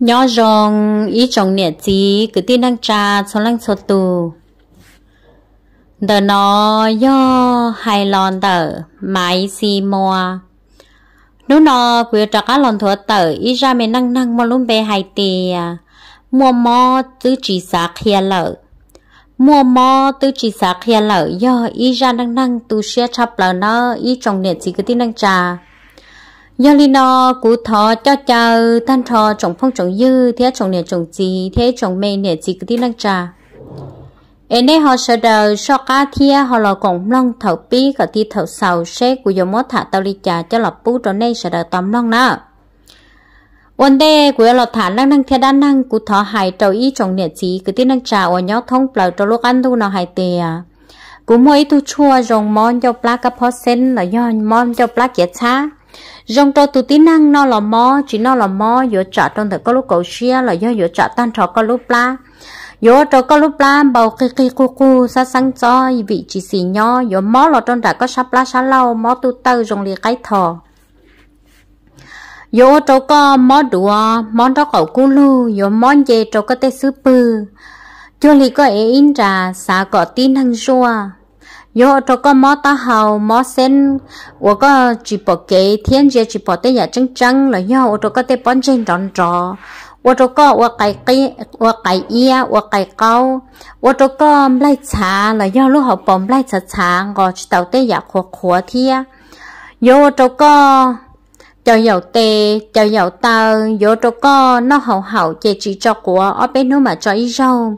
nhỏ rong ý chồng nhẹ chí cứ tin đang trà cho lăng cho tù đờ nó do hai lon tờ máy xì mò nó nó quyết trả cá lon thua tờ ý ra mẹ năng năng mà luôn bé hai tì mua mò tứ chỉ xa khía lợ mua mò tứ chỉ xa khía lợ do ý ra năng năng tu xe chắp lợ nó ý chồng nhẹ chí cứ tin đang trà giờ li nó cú thọ cho chờ tan thọ trồng phong trồng dư thế trồng nè trồng gì thế trồng mê nè gì cứ đi năng trà em đây họ sợ đời so cá thia họ lò cổng long thầu pi cả thi thầu sầu xe của dòng mót thả tao đi trà cho lọp bú trong này sợ đời tóm long nè Ôn đê của lọt thả năng năng thế đa năng cú thọ hài trầu ý trồng nè gì cứ đi năng trà ở nhó thông bờ trầu lúc ăn thu nó hài tè à cú mỗi tu chua rồng món cho plá cá phó sen là do món cho plá kiệt xa rong trâu tụ tí năng nó là mò chỉ nó là mò vừa trả trong thời có lúc cầu xia là do vừa trả tan trò có lúc la yo trâu có lúc la bầu kì kì cu cu sa sáng cho vị chỉ xì nho yo mò là trong đã có sắp la sá lâu mò tu tơ rong lì cái thò yo trâu có mò đùa mò đó cầu cu lu yo mò về trâu có tê sứ pư cho lì có ế in trà xả cỏ tin năng rua yo cho có mó ta hào mó sen wo có chỉ bỏ kế thiên gia chỉ bỏ tên nhà trắng trắng là yo wo cho có tên bón trên tròn trò wo cho có wo cái cái wo cái ia wo cái cao wo cho có lai trà là yo lúc họ bom lai trà trà ngò chỉ tàu tên nhà khổ khổ thia yo cho có cho dầu tê cho dầu tơ vô cho co nó hậu hậu chè chỉ cho của ở bên nó mà cho ý rau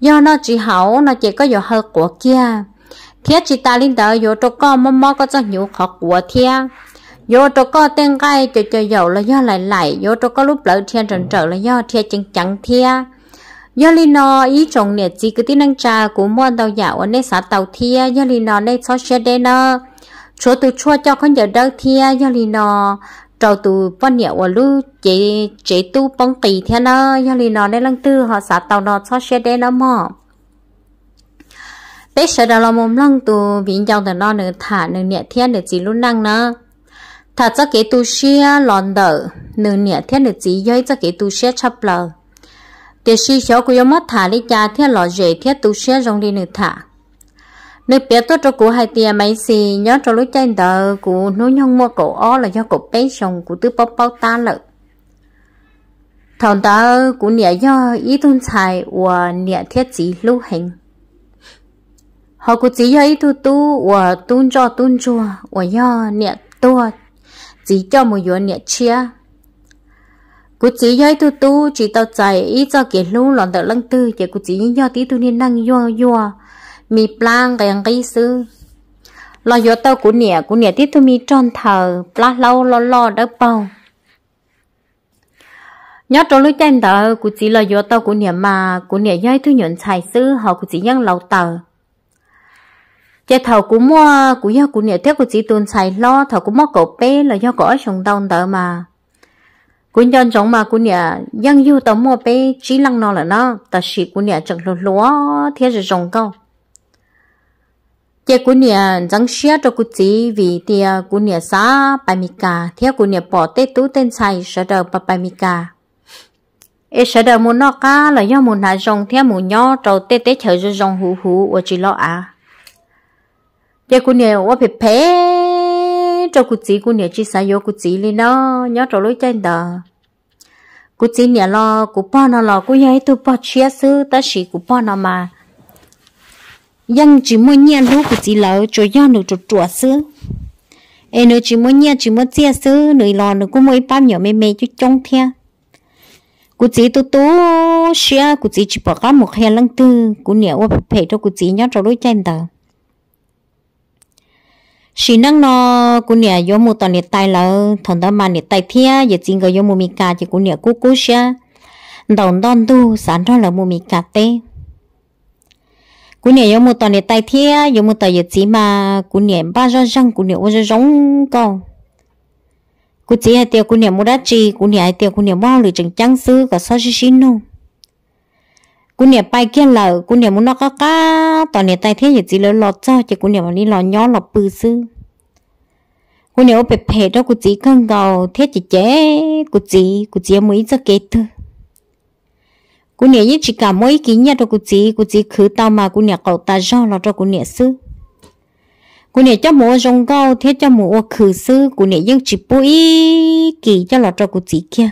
do nó chỉ hậu nó chỉ có dầu hơi của kia thiết chỉ ta linh đạo yo cho con mò mò có cho nhiều khó của thiết yo cho con tên gai cho cho dầu là do lại lại yo cho con lúc lỡ thiên trần trở là do thiết chẳng chẳng thiết do lý nó ý chồng nè chỉ cái tin năng trà của mòn tàu dạo ở nơi xã tàu thiết do lý nó nơi xóa xe đê nó chỗ từ chua cho con giờ đâu thiết do lý nó trâu từ bao nhiêu và lu chế chế tu bông kỳ thế nó do lý nó nơi lăng tư họ xã tàu nó xóa xe đê nó bây giờ đó là mồm lăng tù bị nhau từ nó nửa thả nửa nhẹ thiên nửa chỉ luôn năng nữa thả cho cái tu xe lòn đỡ nửa nhẹ thiên nửa chỉ dây cho cái tu xe chấp lờ để xí xó của yếm mất thả đi cha thiên lò dễ thiên tu xe rong đi nửa thả nửa bé tốt cho cụ hai tia mấy xì nhớ cho lối chân đỡ cụ nối nhông mua cổ ó là do cụ bé xong cụ tứ bóc bóc ta lợi thằng ta cụ nhẹ do ý tôn xài và nhẹ thiên chỉ lưu hình họ cũng chỉ thấy tu tu và tuôn cho tuôn cho, và nhớ niệm tua chỉ cho một yếu niệm chia cú chỉ thấy tu tu chỉ tao chạy ít cho kiến lũ lòn đỡ lăng tư chỉ cú chỉ nhớ tí tu nên năng yo yo mi plan cái ăn cái sư lo yo tao cú niệm cú niệm tí tu mi tròn thở, pla lâu lo lo đỡ bao nhớ trong lúc chăm tờ cú chỉ lo yo tao cú niệm mà cú niệm do tu nhận trái sư họ cú chỉ nhân lâu tờ giờ dạ, thầu cũng mua cũng do cũng nhớ thiết của chỉ tuần xài lo thầu cũng mua cổ bé là do cổ sống đông đỡ mà cũng nhân giống mà cũng nhớ dân yêu tao mua bé chỉ lăng nó là nó ta chỉ cũng nhớ chẳng lúa lúa thế rồi trồng câu giờ dạ, cũng nhớ chẳng xia cho cũng chỉ vì tia à, cũng nhớ xa bài mi cả theo cũng nhớ bỏ tết tú tên xài sợ đỡ bà bài mi cả ê sợ đỡ muốn nó cá là do muốn hạ rồng theo muốn nhỏ trâu tết tết chờ rồi rồng hú hú ở chỉ lo à giờ cô nè quá phải bé cho cô chị cô nè chỉ sai vô cô chị lên nó nhớ trò lối trên đó cô chị nè lo cô ba nó lo cô ấy tôi ba chia sư ta chỉ cô ba nó mà dân chỉ muốn nhận lúc cô chị lỡ cho dân được trộn trộn sư em nữa chỉ muốn nhận chỉ muốn chia sư nữa lo nữa cũng mới bao nhiêu mê mê chứ trông theo cụ chỉ tu tu xia cụ chỉ chỉ bỏ cá một hè lăng tư cụ nhẹ qua phải cho cụ chỉ nhớ cho đối chân tờ chỉ năng nó cũng nhà vô một tuần nhiệt tay là thằng đó mà nhiệt tay thia giờ chính có vô một mì cà chỉ cũng nè cú cú xia đồng đòn tu sản ra là một mì cà tê cũng nè vô một tuần nhiệt tay thia vô một tuần giờ chỉ mà cũng nè ba ra răng cũng nè ô ra giống con cũng chỉ là tiêu cũng nè mua đá chi cũng nhà tiêu cũng nè bao lựa chọn trắng sư có sao chứ xin không cú nè bay kia lợ cú nè muốn nó có cá tao nè tay thế gì chỉ lỡ lọt cho chỉ cú nè mà đi lọt nhỏ lọt bự sư cú nè bẹp phe đó cú chỉ cần gầu thế chỉ chế cú chỉ cú chỉ mới cho kế tư cú nè như chỉ cả mỗi ký nhà đó cú chỉ cú chỉ khứ tao mà cú nè cậu ta cho lọt cho cú nè sư cú nè cho mua rong gầu thế cho mua khứ sư cú nè nhưng chỉ bôi kỳ cho lọt cho cú chỉ kia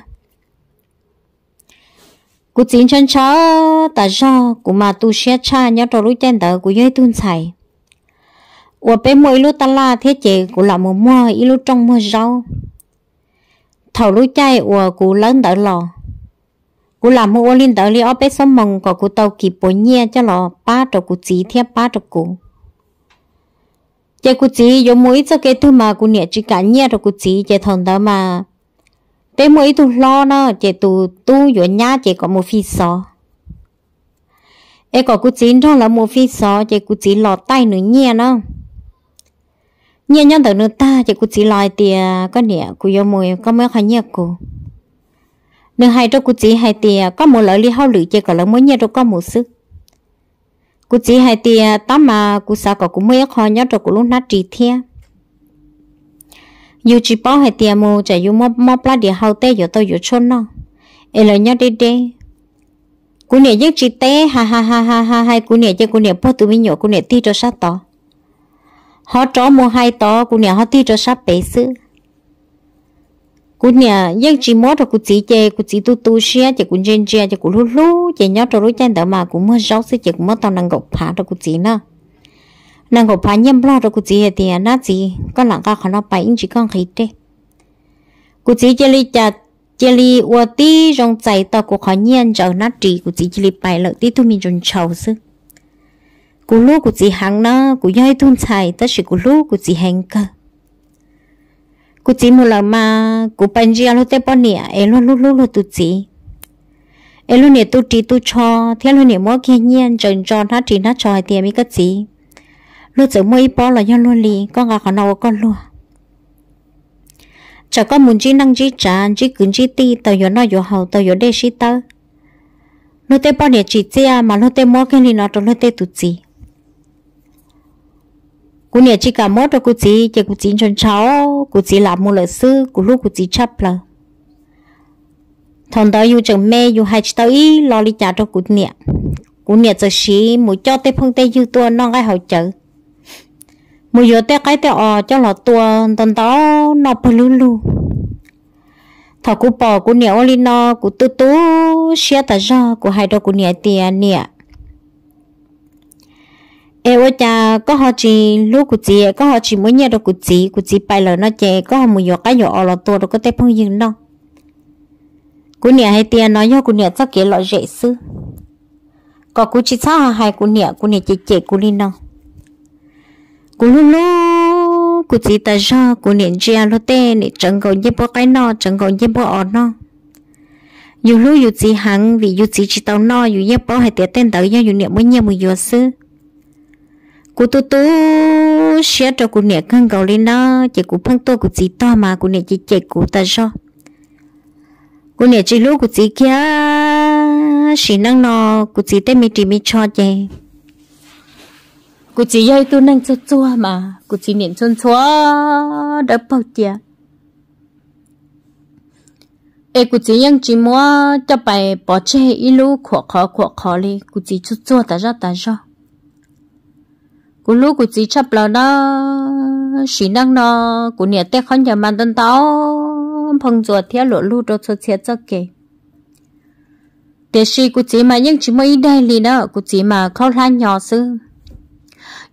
cú chín chân chó ta do cú mà tu xe cha nhớ trò lối chân đỡ cú dưới tuôn xài ủa bé mỗi lúc ta la thế chị cú làm một mua ít lúc trong mua rau thầu lối chay ủa cú lớn đỡ lò cú làm mua linh đỡ li ở bé sống mong có cú tàu kịp bốn nhia cho lò ba trò cú chỉ theo ba trò cú chị cú chỉ giống mỗi cho cái thứ mà cú nhẹ chỉ cả nhia rồi cú chỉ chị thằng đó mà thế mới tu lo nó chỉ tu tu ở nhà chỉ có một phi sò em có cú chín trong là một phi sò chỉ cú chín lọt tay nữa nhẹ nó nhẹ nhân tử nữa ta chỉ cú chín lòi tiền có nhẹ cú yêu mùi có mấy khả nhẹ cú nữa hai trong cú chín hai tiền có một lợi li hao lử chỉ có lỡ mới nhẹ trong có một sức cú chín hai tiền tám mà cú sao có cú mấy khó nhớ trong cú lúc nát trí thiên dù chỉ bảo hệ tiền mù chả dù mò mò plá đi hậu tê dù tôi dù chôn nó ấy là nhớ đi đi cú nè giấc chỉ tê ha ha ha ha ha ha Cô nè giấc cô nè bố tụi mi nhỏ cô nè ti cho sát to họ chó mua hai to cô nè họ ti cho sát bể sư cú nè giấc chỉ mò cho cú chỉ chê cú chỉ tu tu xia chơi cú chơi chơi chả cú lú lú chả nhớ cho lú chen đỡ mà cú mua rau sư chả cú mua tao năng gọc phá cho cú chỉ nữa nàng gục phá nhầm lo rồi cụ chỉ hết tiền nó chỉ con lặng ca khó nó bảy chỉ con khí tê cụ chỉ chơi li chặt chỉ li ua tí rong chạy tao cụ khó nhiên trở nó chỉ cụ chỉ chơi li bảy lợi tí thu mình rong chầu sư cụ lu cụ chỉ hàng nó cụ dây thun chạy tất sự cụ lu cụ chỉ hàng cơ cụ chỉ một lần mà cụ bận gì alo tê bọn nè em luôn luôn luôn luôn tụ chỉ em luôn nè tụ chỉ tụ cho thế luôn nè mua kia nhiên trần tròn nó chỉ nó hết tiền mới cái gì lu chỗ mỗi bỏ là do lu lì con gà họ nào con lu chả có muốn chỉ năng chỉ trả chỉ cứng chỉ ti tao yếu nó yếu hậu tao yếu đê chỉ tao lu tê bỏ để chỉ chia à, mà lu tê mua cái gì nó cho lu tê tụt gì cú nè chỉ cả mốt rồi cú chỉ chỉ cú chỉ chân cháu cú chỉ làm một lợi sư cú lúc cú chỉ chấp lờ thằng đó yêu chồng mẹ yêu hai chị tao ý lo lý trả cho cú nè cú nè giờ xí mỗi cho tê phong tê yêu tua nó cái hậu chữ mua giờ té cái té ờ cho lọ tua tần đó nó bự lù lù thọ cú bò cú nẹo lên nó cú tu tu xe ta ra cú hai đôi cú nẹo tiền nẹo em ơi cha có họ chỉ lúc cú chỉ có họ chỉ muốn nhớ đâu cú chỉ cú chỉ bài lời nó chè có họ mua giờ cái giờ ờ lọ tua đâu có té phong dừng đâu cú nẹo hay tiền nói nhau cú nẹo chắc kia lọ dễ sư có cú chỉ sao hai cú nẹo cú nẹo chỉ chỉ cú lên đâu cú lú lú cú chỉ ta cho cú niệm chia à lô tê niệm chẳng có nhớ bỏ cái nó chẳng có nhớ bỏ ở nó dù lú dù chỉ hằng vì dù chỉ chỉ tàu nó dù nhớ bỏ hay tiệt tên tới do dù niệm mới nhớ một giờ sư cú tu tu xé cho cú niệm khăn cầu lên nó chỉ cú phăng to cú chỉ to mà cú niệm chỉ chạy cú ta cho cú niệm chỉ lú cú chỉ kia xin năng nó cú chỉ tên mi chỉ mi cho chè chỉ dây tu năng cho chua mà chỉ niệm chôn chua đã bao tiền ê cụ chỉ yang chỉ mua cho bài bỏ chê ilu khó khó khó khó li cụ chỉ cho chua ta ra ta ra cụ lu cụ chỉ chấp là đó xí năng nó cụ niệm tê khăn nhà màn tân tao phong chuột theo lộ lu đồ cho chia cho kề để xí cụ chỉ mà yang chỉ mua ít đây li đó cụ chỉ mà khó lan nhỏ xưa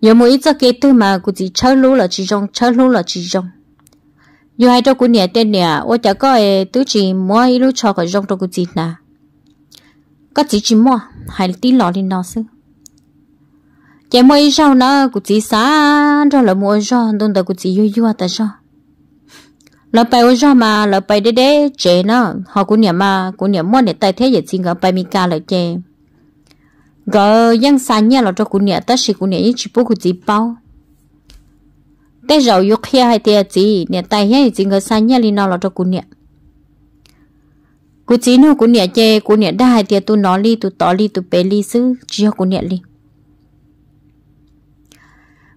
giờ mỗi ít giờ kế tư mà cụ chỉ chớ lú là chỉ trong chớ lú là chỉ hai trong cụ nè nè ô chả có ai chỉ mua ít lú cho cái trong trong cụ chỉ nè có chỉ mua hai tí lọ lên nó xứ chả mua ít sau nó chỉ mua cho đông đầu cụ chỉ vui mà lỡ bay đế đế chế nó họ cụ mà cụ mua nè tay thế giờ chỉ gặp bay mi ca lại rồi dân xa nhà là cho cụ nhà ta chỉ cụ nhà ý chỉ bố cụ chỉ bao tới rồi yêu kia hay tiền gì nhà tay hay chỉ người xa nhà li nào là cho cụ nhà cụ chỉ nuôi cụ nhà chơi cụ nhà đa hay tiền tu nó li tu tỏ li tu bé li sư chỉ học cụ nhà li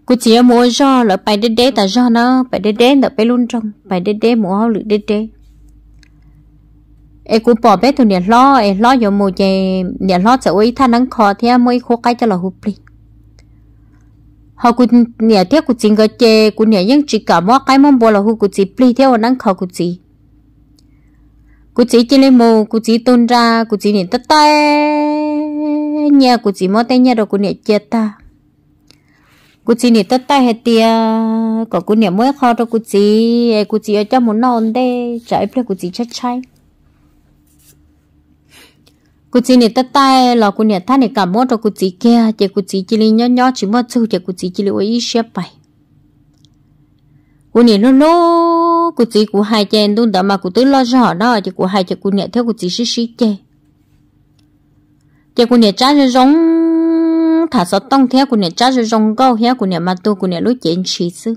cụ chỉ mua do là phải đế đế ta do nó phải đế đế là phải luôn trong phải đế đế mua hao lự đế đế ai cũng bỏ bé tụi nè lo ai lo giờ mù chè nè lo sợ nắng khó thế mới khó cái cho là hụp đi họ cũng nè thế cũng chính cái chè cũng nè những chỉ cả mỗi cái mong bỏ là hụp cũng chỉ theo nắng khó cũng chỉ cũng chỉ chỉ lên mù cũng chỉ tôn ra cũng chỉ nè tất tay nhà cũng chỉ mỗi tay nhà đâu cũng nè chết ta cú chỉ nè tất tay hết tia có cú nè mới khó đâu cú chỉ cú chỉ ở trong muốn non đây trái phải cú chỉ chết chay cú chị này tất tay là cú nhà thắt này cả mốt cho cú chị kia chị cú chị chỉ lên nhỏ nhỏ chỉ mất chút chị cô chị chỉ lên ấy xếp bài cú nhà nó lô cú chị cú hai chân đun đó mà cú tới lo cho họ đó chị của hai chị cú nhà theo cú chị xí xí chê chị cú nhà trái rồi giống thả sọt tông theo cú nhà trái rồi giống câu theo cú nhà mà tôi cú nhà lối chuyện chỉ xứ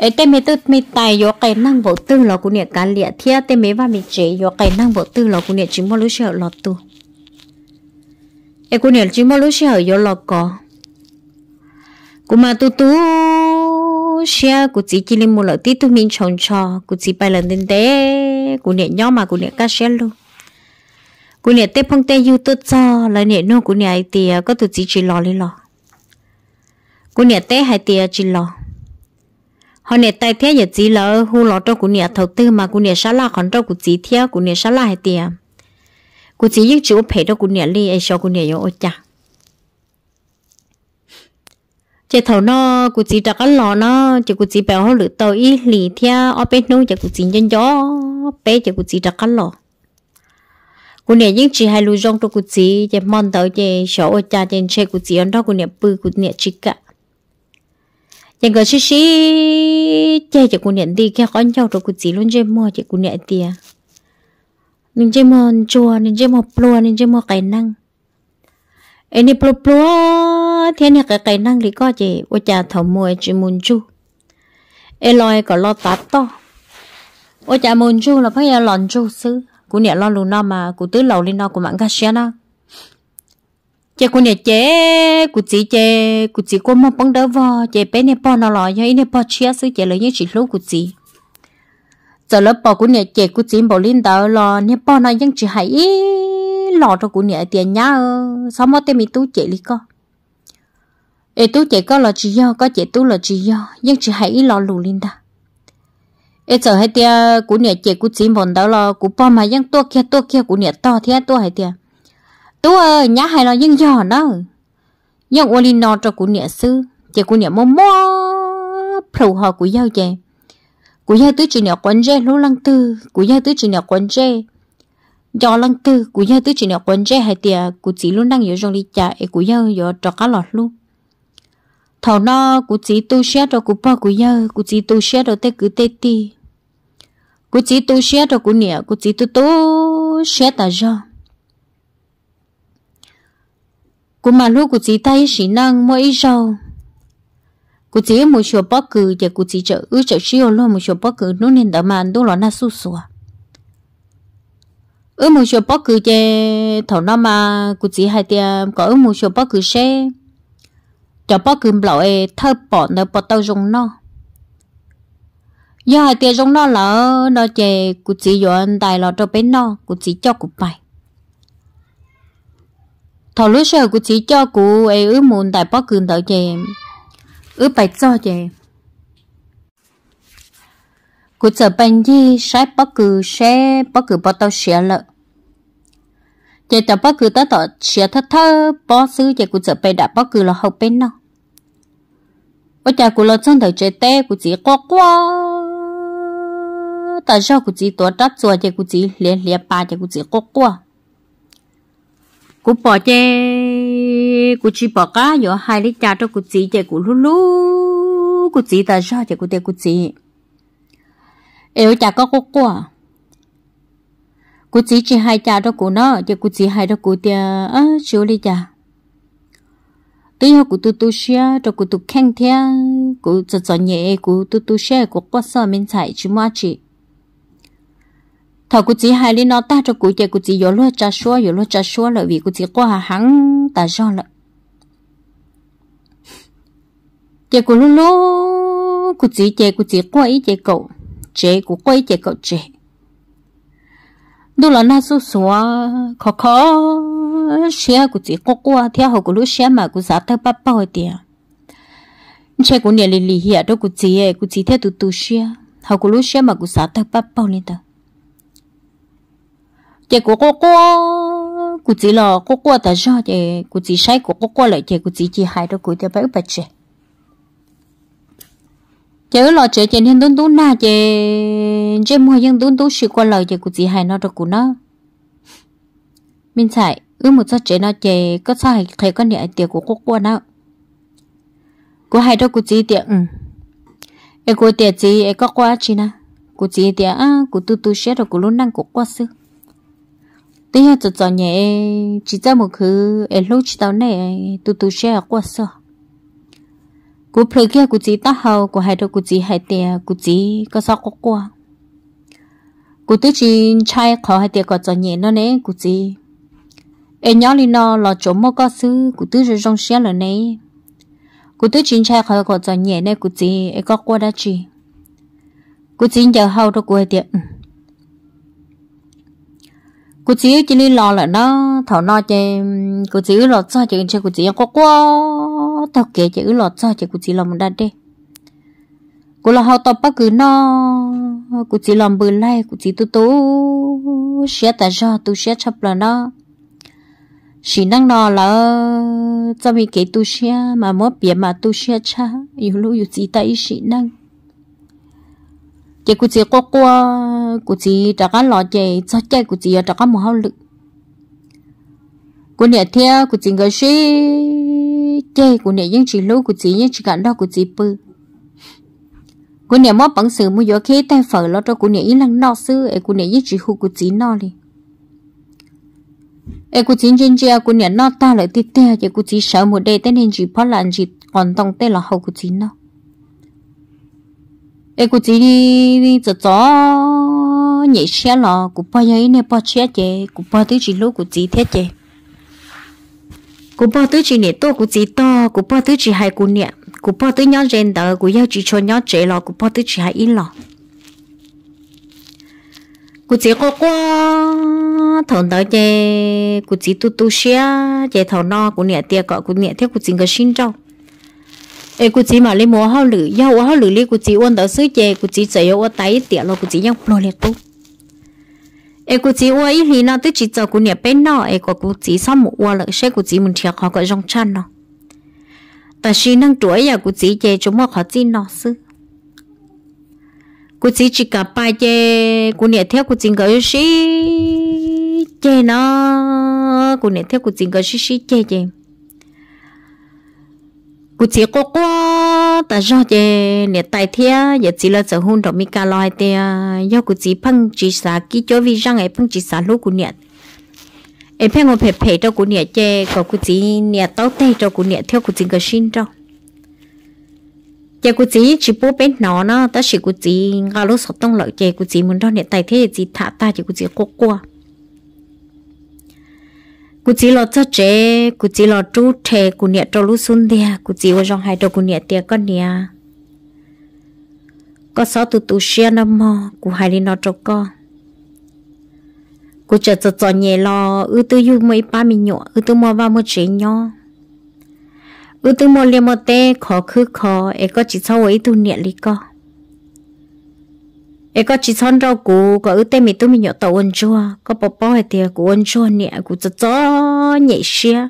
ấy tên mình tự mình tài yo cái năng bộ tư là của nè cá lịa thia tên mình và mình chế yo cái năng bộ tư là của nè chỉ một lúc sợ lọt tu ấy của nè chỉ một lúc sợ vô lọt có của mà tu tu xe của chỉ chỉ lên một lợi tí tu mình trồng trò của chỉ bài lần đến thế của nè nhóm mà của nè cá sẹo, luôn của nè tép phong tê youtube cho là nè nô của nè tiệt có tu chỉ chỉ lọ lên lọ của nè tê hai tiệt chỉ lọ họ nè tay thế giờ chỉ lỡ hu lọ cho cụ nè thầu tư mà cụ nè sáu la còn cho cụ chỉ theo cụ nè sáu la hay tiền cụ chỉ giết chữ phải cho cụ nè li ai cho cụ nè yo cha chị thầu nó cụ chỉ đặt cái lọ nó chị cụ chỉ bảo họ lựa tàu ít lì theo ở bên nung chị cụ chỉ nhân gió bé chị cụ chỉ đặt cái lọ cụ nè những chị hai lưu trong cho cụ chỉ chị mòn tàu chị sáu cha chị chơi cụ chỉ ăn đó cụ nè bự cụ nè chích cả nhưng cái xí xí chơi chỉ cũng nhận đi cái con nhau rồi cũng chỉ luôn chơi mò chỉ cũng nhận tiền à. nên chơi mò chua nên chơi mò plua nên chơi mò cái nang anh đi plua plua thế này cái cái nang thì có gì ô cha thầu mua chỉ muốn chu anh lo có lo tát to ô cha muốn chu là phải lo chu xứ cũng nhận lo luôn nó mà cũng tứ lầu lên nó cũng mặn cái xe nó chế cô nè chế cụ chỉ chế cụ chỉ cô mua bóng đỡ vò chế bé nè bò nó lò nhớ nè bò chia sứ chế lấy nhớ chỉ lú cụ chỉ giờ lớp bò cụ nè chế cụ chỉ bỏ linh đỡ lò nè bò nó vẫn chỉ hay ý lò cho cụ nè tiền nhá sao mà tên mi tú chế đi co ê tú chế có là chỉ do có chế tú là chỉ do nhưng chỉ hay ý lò lù linh đỡ ê giờ hay tiền, cụ nè chế cụ chỉ bỏ đỡ lò cụ bò mà vẫn tua kia tua kia cụ nè to thế tua hay tiền tú ơi nhá hay là nhưng giòn đó nhưng ô nó cho cụ nhẹ sư chị cụ nhẹ mô mô phù họ cụ giao chè cụ giao tứ chỉ nhẹ quấn chè lú lăng tư cụ giao tứ chỉ nhẹ quấn chè do lăng tư cụ giao tứ chỉ nhẹ quấn chè hai tiệt cụ chỉ luôn đang yếu trong ly trà ấy cụ giao nhớ cho cá lọt luôn thầu nó cụ chỉ tu sửa cho cụ bao cụ giao cụ chỉ tu sửa cho tê cứ tê ti cụ chỉ tu sửa cho cụ nhẹ cụ chỉ tu tu sửa ta do Cô mà lúc cô chỉ thấy chỉ năng mỗi ít rau Cô chỉ một số bóc cử Và cô chỉ chở ư chở siêu luôn một số bóc cử Nó nên đỡ màn đô lọ na su sùa Ư một số bóc cử chê Thảo nó mà cô chỉ hai tiệm Có ư một số bóc cử xe Chở bóc cử bảo ê Thơ bỏ nở bỏ tao rung nó Giờ hai tiệm rung nó là Nó chê cô chỉ dọn tài lọ trâu bé nó Cô chỉ cho cô bài thầu lúc sơ của chỉ cho cụ ấy ứ mùn tại bó cường tạo chè ứ bạch cho chè cụ sợ bệnh gì sai bó cử xe bó cử bó tao xe lợ chè tạo bó cử tao tỏ xe thơ thơ bó sư chè cụ sợ bệnh đã bó cử là hậu bên nó bây giờ cụ lo chân thở chè té, cụ chỉ có quá tại sao cụ chỉ tổ đất chùa chè cụ chỉ liền liền ba chè cụ chỉ có quá cú bỏ chê cú chỉ bỏ cá giờ hai lấy cha cho cú chỉ chê cú lú lú cú chỉ ta sao chê cú tê cú chỉ yêu cha có cô quá cú chỉ chỉ hai cha cho cú nó chê cú chỉ hai cho cú tê à chiếu lấy cha tí hả cú tu tu xia cho cú tu khen thea cú cho cho nhẹ cú tu tu xia cú quá sợ mình chạy chứ mà chị thảo cụ chỉ hai lý nó ta cho cụ chạy cụ chỉ yếu lo cha xóa yếu lo cha xóa là vì cụ chỉ qua hắn ta do là chạy cụ luôn luôn cụ chỉ chạy cụ chỉ qua ý chạy cậu chạy cụ qua ý chạy cậu chạy đôi là na su xóa khó khó xe cụ chỉ qua qua theo hậu cụ lúc xe mà cụ giả theo bắp bao tiền chạy cụ nhà lì lì hiện đó cụ chỉ cụ chỉ theo tụ tụ xe hậu cụ lúc xe mà cụ giả theo bắp bao lên ta chị cô cô cô cụ chỉ là cô cô ta do chị cô chỉ say của cô cô lại chị cô chỉ chỉ hại đó cụ cho bé bạch chị chị lo chị chị nên tốn tốn na chị chị mua những tốn tốn sự qua lời chị cô chỉ hại nó rồi cụ nó mình chạy ước một số chị nó chị có sai thấy có nhẹ tiền của cô cô nó cô hại đó cô chỉ tiền ừ em cô tiền gì em có qua chị na cô chỉ tiền à cô tu tu sẽ rồi cụ luôn năng cô qua xưa tí hả cho cho nhẹ chỉ cho một thứ em lúc chỉ tao này tụt tụt xe qua sợ. cú phơi kia cú chỉ tao hậu cú hai đầu cú chỉ hai tiền cú chỉ có sao có qua cú tự chỉ trai khó hai tiền có cho nhẹ nó nè cú chỉ em nhỏ đi nó lo chỗ mua có xứ cú tự rồi rong xe là nè cú tự chỉ trai khó có cho nhẹ nè cú chỉ em có qua đã chỉ cú chỉ giờ hậu đâu cú hai tiền cô chỉ chỉ nên lo là nó thảo nó chê cô chỉ lo cho chị cho cô chỉ có quá tao kể chị lo cho chị cô chỉ làm đa đi cô là hậu tập bắt cứ nó cô chỉ làm bự lai cô chỉ tu tu sẽ ta cho tu sẽ chấp là nó chỉ năng nó là cho mình kể tu sẽ mà mỗi biển mà tu sẽ cha yêu lúc yêu chỉ tại ý chỉ năng chị cụ chị qua qua cụ chị trả cá lọ chị cho chị cụ chị trả cá một hậu lực cụ nè theo cụ chị người sĩ chị cụ nè những chị lú cụ chị những chị cản đó cụ chị bự cụ nè mua bằng sự mua gió khi tay phở lo cho cụ nè những lần nọ sư ấy cụ nè những chị hụ cụ chị nọ đi ấy cụ chị trên chia cụ nè nọ ta lại tiếp theo chị cụ chị sợ một đây tên nên chị phá là chị còn tông tên là hậu cụ chị nọ ấy cũng chỉ đi cho gió nhảy xe lò cũng bao nhiêu nè bao xe chè cũng bao thứ chỉ lúc cũng chỉ thế chè cũng bao thứ chỉ nè to cũng chỉ to cũng bao thứ chỉ hai cũng nè cũng bao thứ nhón rèn đỡ cũng yêu chỉ cho nhón trẻ lò cũng bao thứ chỉ hai ít lò cụ chỉ có qua thằng đó chè cụ chỉ tu tu xe chè thằng no cụ nè tiệt gọi cụ nè theo cụ chỉ người xin trâu เอกูจีมาเลยมัวเขาหรือย่าว่าเขาหรือเรียกกูจีอ้วนแต่ซื้อเจกูจีเจียวว่าไตเตี๋ยเรากูจียังโปรเลตุเอกูจีอ้วนอีหลีนะตัวจีเจอกูเนี่ยเป็นนอเอกูกูจีซ้อมอ้วนเลยใช่กูจีมันเทียเขาก็ยงชันเนาะแต่ชีนั่งตัวอยากกูจีเจจุ่มว่าเขาจีนอซื้อกูจีจีกับไปเจกูเนี่ยเที่ยวกูจีก็ยชิเจเนาะกูเนี่ยเที่ยวกูจีก็ชิชิเจเจ cụ chỉ có quá ta cho chị nè tài thế giờ chỉ là sở hôn rồi mi cà loi thì do cụ chỉ phăng chỉ xả kí cho vì răng ấy phăng chỉ xả lúc cụ nè em phải ngồi phải phải cho cụ nè chơi có cụ chỉ nè tao tay cho cụ nè theo cụ chỉ cái xin cho giờ cụ chỉ chỉ bố bên nó nó ta chỉ cụ chỉ ngã ngalo sọt tông lợi chè cụ chỉ muốn cho nè tài thế chỉ thả ta chỉ cụ chỉ có quá cú chỉ lo cho trẻ cú chỉ lo chú trẻ cú nhẹ cho lũ xuân đi cú chỉ vào trong hai đầu cú nhẹ tiệt con nhẹ có sáu tụ tụ xe năm mò cú hai đi nó cho con cú chờ chờ chờ nhẹ lo ư tư yêu mấy ba mình nhọ ư tư mò vào một trẻ nhọ, ư tư mò liền một tê khó khứ khó ấy có chỉ sau ấy tu nhẹ lý con ấy có chỉ son rau cũ có ưu tên mình tôi mình nhỏ tàu ăn chua có bò bò hay tiề của ăn chua nè của cho cho nhẹ xe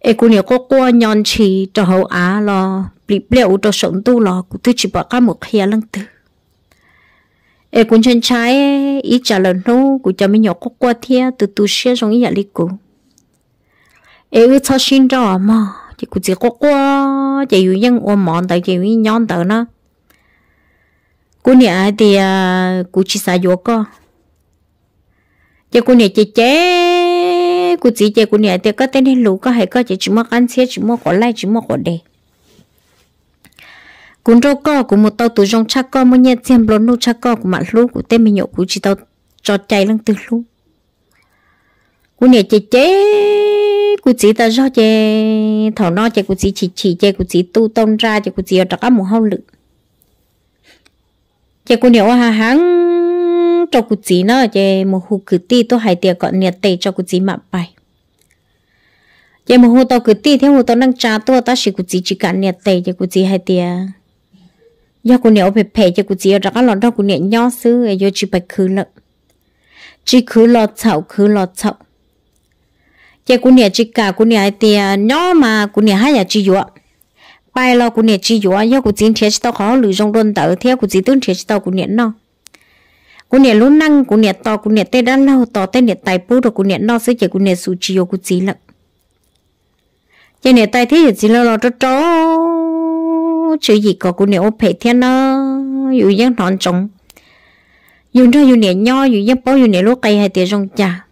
ấy của nhiều có qua nhon chỉ cho hậu á lo bị bẹo trong sống tu lo của tôi chỉ bỏ cả một khía lăng tử ấy cũng chân trái ít trả lời nô của cho mình nhỏ có qua thia từ từ xe trong ý giả lý cũ ấy ưu cho xin cho mà chỉ của chỉ có qua chỉ yêu nhân ôm mòn tại chỉ yêu nhon tới nó cô nè thì à, cô chỉ xài vô co cho cô nè chị chế cô chỉ chế cô nè thì có tên lũ có hay có chỉ chỉ mất ăn xe chỉ mất có lại chỉ mất có đề cũng đâu co cũng một tàu từ trong chắc co mới nhận xem lớn nô chắc co của mặt lú của tên mình nhậu cú chỉ tàu cho chạy lăng từ lú của nè chế chế cú chỉ ta do chế thảo no chế cú chỉ chỉ chỉ chế cú chỉ tu tông ra chế cú chỉ ở trong các mùa hậu lực chị cô nhiều hà hàng cho cụ chỉ nó chị một hụ cử ti tôi hay tiền còn nhiệt tệ cho cụ chỉ mà bài chị một hụ tao cử ti thế hụ tôi đang trả tôi ta chỉ cụ chỉ chỉ cả nhiệt tệ chị cụ chỉ hay tiền giờ cô nhiều phải phải chị cụ chỉ ra cái lon đó cô nhiều nhỏ xứ rồi chỉ phải khử lợn chỉ khử lọt chậu khử lọt chậu chị cô nhiều chỉ cả cô nhiều hay tiền nhỏ mà cô nhiều hay là chỉ dọa bay lo của nè chi dùa yêu của chính thế tao khó lử trong đơn tờ theo của chỉ tương thế tao của nè nó của nè luôn năng của nè to của nè tê đã lâu to tê nè tài bố rồi của nè nó sẽ chỉ của nè sụ chi yêu của chỉ lận giờ nè tài thế chỉ lo lo cho cho chứ gì có của nè ôp phải thiên nó dù dân nón trọng, dù đó dù nè nho dù dân bao dù nè lúa cây hay tiền trong trà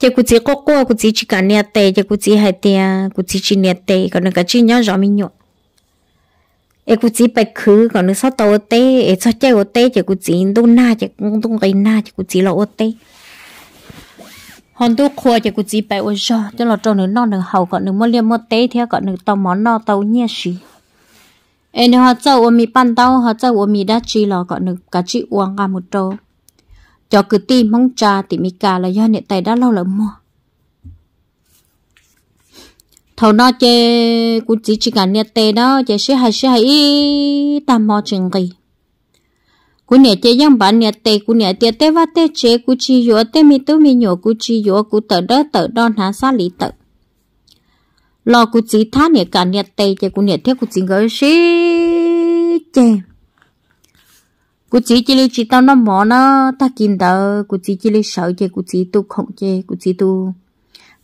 giờ cũng chỉ có cô cũng chỉ chỉ cả nhà tệ giờ cũng chỉ hai tệ cũng chỉ chỉ nhà tệ còn cái chỉ nhau rõ mình nhọ em cũng chỉ bạch khứ còn nó sao tàu tệ em sao chơi tệ giờ cũng chỉ đông na giờ cũng đông cái na giờ cũng chỉ là tệ hòn tu khua giờ cũng chỉ bạch ôi cho cho là trong nửa non nửa hậu còn nửa mua liêm mua tệ theo còn nửa tàu món no tàu nhia xí em họ cháu ôm mì pan tàu họ cháu ôm mì đã chỉ là còn nửa cái chỉ uống cả một trâu cho cứ ti mong cha thì mi cả là do nệ tay đã lâu lắm mua thầu nó chơi cũng chỉ chỉ cả nệ tê đó chơi sẽ hay sẽ hay tam mò chừng gì cũng nè chơi giang bản nè tê cũng nè tê tê và tê chơi cũng chỉ yếu tê mi tu mi nhỏ cũng chỉ yếu cũng tờ đó tờ đòn hà xa lý tờ lo cũng chỉ thá nè cả nè tê chơi cũng nè thế cũng chỉ ngỡ xí chơi cụ chỉ chỉ lưu chỉ tao nó mỏ nó ta kim tờ cụ chỉ chỉ lưu sợ chê cụ chỉ tu không chê cụ chỉ tu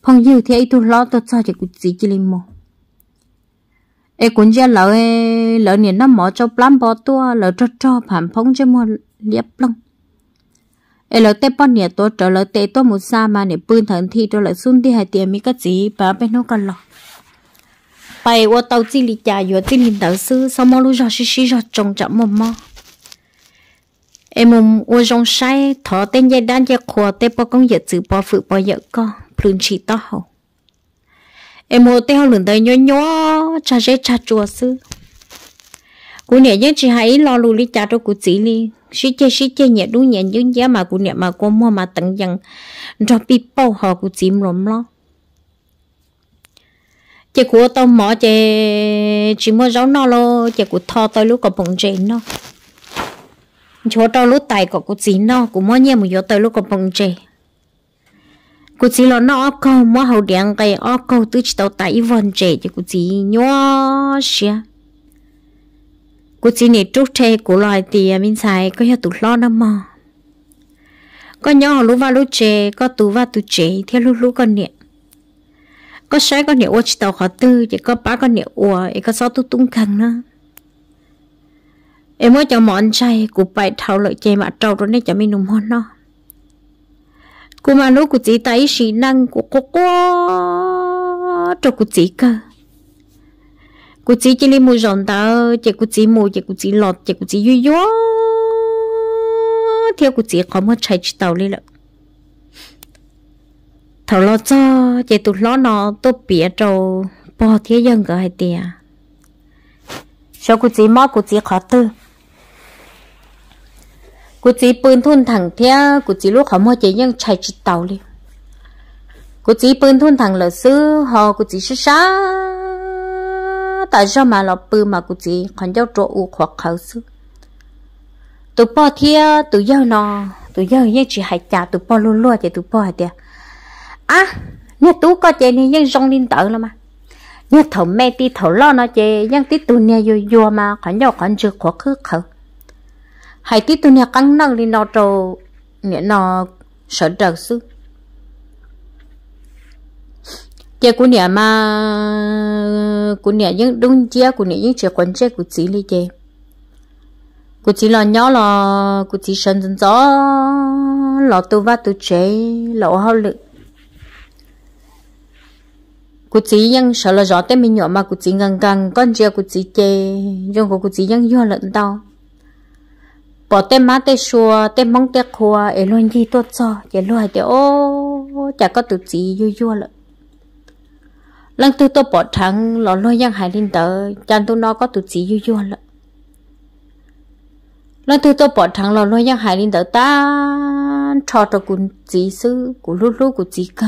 phong dư thì ấy tu lo tao sao chê cụ chỉ chỉ lưu mỏ ê cũng giờ lỡ ê lỡ niệm nó mỏ cho plan bỏ tua lỡ cho cho phản phong cho mua liệp lông ai lỡ tê bao niệm tôi trở lỡ tê tôi một xa mà niệm bươn thần thi tôi lỡ xung đi hai tiền mi cái gì bà bên nó còn lọ bài ô tàu chỉ lì chả vô chỉ lì tàu sư sao mà lúc giờ xí xí giờ trồng chậm một mò em mùng ô rong sai thọ tên dây đan dây khua tê po công dạy chữ po phụ po dạy co plun chỉ to hậu em mồ tê hậu lượn tay nhó nhó cha dễ cha chùa sư cú nhẹ nhớ chỉ hãy lo lù li cha đâu cú chỉ li sĩ chê sĩ chê nhẹ đúng nhẹ những giá mà cú nhẹ mà cô mua mà tận dần cho bị bao họ cú chỉ mồm lo chè của tao mở chè chỉ mua rau nó lo chè của thọ tôi lúc có bụng chè nó chỗ đó lúc tài của cô chỉ nó cũng mỗi nhiên một yếu tới lúc còn bông chè cô chỉ lo nó câu mỗi hậu điện cái ó câu tứ chỉ tàu tài vần chè chứ cô chỉ nhó xia cô chỉ này trúc chê của loài thì mình xài có hiệu tụt lo nó mà có nhỏ lúc vào lúc chè có tú vào tú chè theo lúc lúc con niệm có sai con niệm ô chỉ tàu khó tư chỉ có ba con nè ô có sáu tú tung khăn nữa em mới cho món chay của bài thảo lợi chê mà trâu rồi nên cho mình nùng hôn nó cụ mà lúc của chị tay sĩ năng của cô cô cho cụ chị cơ cụ chị chỉ li mua giòn tao chỉ cụ chị mua chỉ cụ chị lọt chỉ cụ chị duy duy theo cụ chỉ có chay chỉ tàu lên lợn thầu lo cho chỉ tụt lo nó tốt bịa trâu bỏ thế dân cả hai tiền sau cụ chị mót cụ chị khó tư กูจีปืนทุนถังเทียกูจีลูกเขามัวเจยังใช้จิตเตาเลย กูจีปืนทุนถังเหลือซื้อหอกูจีช้าช้าแต่ชอบมาเราปืนมากูจีขันเจ้าโจอูขวักเขาซื้อตัวป้อเทียตัวเย้านอตัวเย้ายังจีหายจ่าตัวป้อลุ่นลุ่นเจตัวป้อเดียอ่ะเนี่ยตู้ก็เจนี่ยังจงดินเต๋อแล้วมาเนี่ยถมแม่ตีถมล่อเนาะเจยังตีตัวเนี่ยยัวๆมาขันเจ้าขันจือขวักคือเขา hay tí tôi nhà căng năng đi nó trồ nghĩa nó sợ trật sư chị của nhà mà của nhà những đúng chia của nhà những chuyện quan chế của chị đi chị của chị là nhỏ là của chị sinh dân gió là tu vát tu chế là hao lực của chị nhưng sợ là gió tới mình nhỏ mà của chị gần gần con chia của chị chê trong của chị nhưng vô lận tao bỏ tem má tên xua tem mong tên khua ấy luôn gì tốt cho chỉ luôn để ô chả có tự chỉ yu yu lận lần thứ tôi bỏ thằng lọ lôi giang hải linh tử chàng tôi nó có tự chỉ yu yu lận lần thứ tôi bỏ thằng lọ lôi giang hải linh tử ta cho tôi cũng chỉ sư của lú lú của chỉ cơ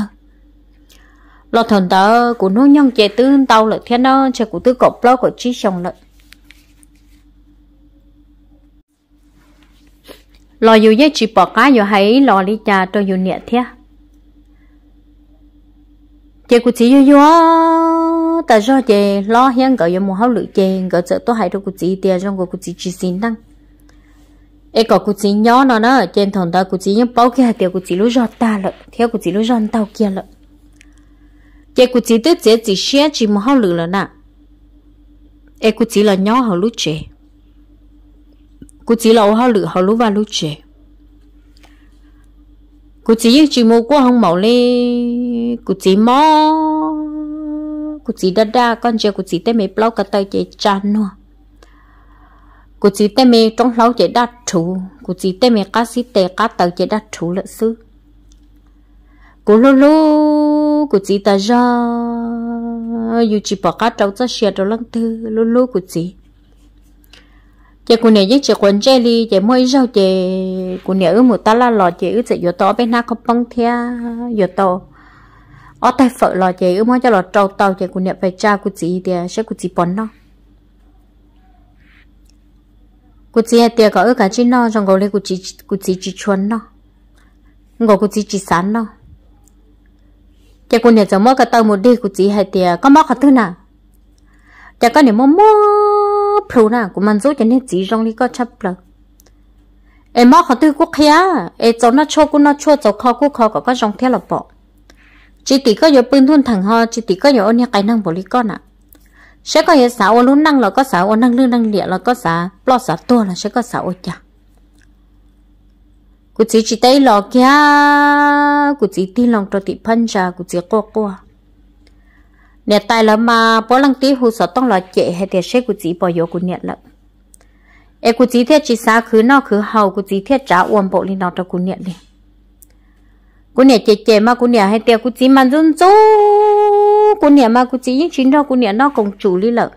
lọ thần tử của nó nhân chạy tư tao lợi thiên đó cho của tư cọp lo của chỉ chồng lợn lo dù ye chỉ bỏ cá dù hãy lo lý cha cho dù nhẹ thế chị cũng chỉ dù dù ta do chị lo hiên gọi dù mua hậu lựa chị gọi chợ tôi hãy cho cũng chỉ tiền trong của cũng chỉ chỉ xin đăng ấy có cũng chỉ nhỏ nó nữa trên thằng ta cũng chỉ những bao kia tiền cũng chỉ lúc giọt ta lợ theo cũng chỉ lúc giọt tao kia lợ chị cũng chỉ tới chị chỉ share chỉ mua hậu lựa lợ nè ấy cũng chỉ là nhỏ hậu lựa chị Cô chỉ lâu hao lự hao lú và lú trẻ Cô chỉ chỉ mua qua không mẫu lê Cô chỉ mò Cô chỉ đa đa con chè cô chỉ tay mẹ bao cả tay chè chán nữa Cô chỉ tay mẹ trong lâu chè đắt chủ Cô chỉ tay mẹ cá sĩ tè cá tàu chè đắt chủ lợn sư Cô lô lô Cô chỉ ta ra Dù chỉ bỏ cá trâu ra xe trâu lăng thư Lô lô cô chỉ chị cô này giết chị quần jelly chị mới rau chị cô này ư một ta là lò chị ư chị vô to bên na có bông thia vô to ở tay phở lò chị ư mới cho lò trâu tàu chị cô này phải cha cô chị thì sẽ cô chị bón nó cô chị thì có ư cả chị nó trong gấu là cô chị cô chị chị chuẩn nó ngồi cô chị chị sán nó chị cô này giờ mua cái tàu một đi cô chị hay thì có mắc cái thứ nào chị có này mua mua phù na của mình rút cho nên chỉ rong đi có chấp lợ em mắc họ tư quốc khía, em cháu nó cho cô nó cho cháu khó cô khó có có rong theo là bỏ chỉ tí có nhiều bưng thun thằng ho chỉ tí có nhiều ôn nhà cái năng bổ lý con ạ sẽ có nhiều sáu luôn năng là có sáu ôn năng lương năng địa là có sáu lo sáu tua là sẽ có sáu ôn chả cụ chỉ chỉ tay lò kia cụ chỉ tin lòng cho tị phân trà cụ chỉ cô cô nè tài là mà bỏ lăng tí hù sợ tông là chạy hay thiệt sẽ của chị bỏ yếu của nè lắm e của chị thiệt chỉ xa khứ nó khứ hầu của chị thiệt trả uổng bộ linh nó cho của nè đi của nè chạy chạy mà của nè hay thiệt của chị mà run rú của nè mà của chị những chính đó của nè nó cũng chủ lý lợ